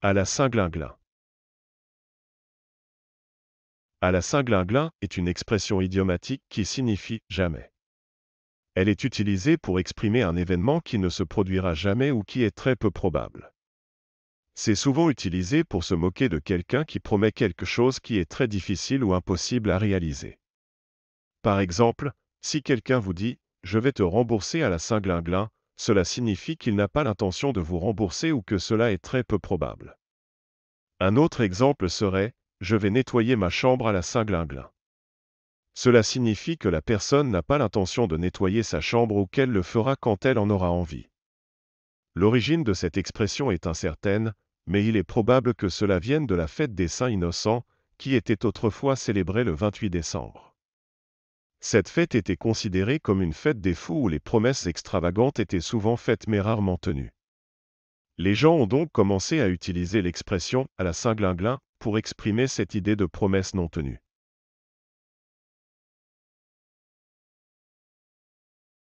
À la saint A À la saint est une expression idiomatique qui signifie jamais. Elle est utilisée pour exprimer un événement qui ne se produira jamais ou qui est très peu probable. C'est souvent utilisé pour se moquer de quelqu'un qui promet quelque chose qui est très difficile ou impossible à réaliser. Par exemple, si quelqu'un vous dit ⁇ Je vais te rembourser à la Saint-Glinglin cela signifie qu'il n'a pas l'intention de vous rembourser ou que cela est très peu probable. Un autre exemple serait ⁇ Je vais nettoyer ma chambre à la Saint-Glinglin ⁇ Cela signifie que la personne n'a pas l'intention de nettoyer sa chambre ou qu'elle le fera quand elle en aura envie. L'origine de cette expression est incertaine, mais il est probable que cela vienne de la fête des saints innocents, qui était autrefois célébrée le 28 décembre. Cette fête était considérée comme une fête des fous où les promesses extravagantes étaient souvent faites mais rarement tenues. Les gens ont donc commencé à utiliser l'expression à la Saint-Glinglin pour exprimer cette idée de promesse non tenue.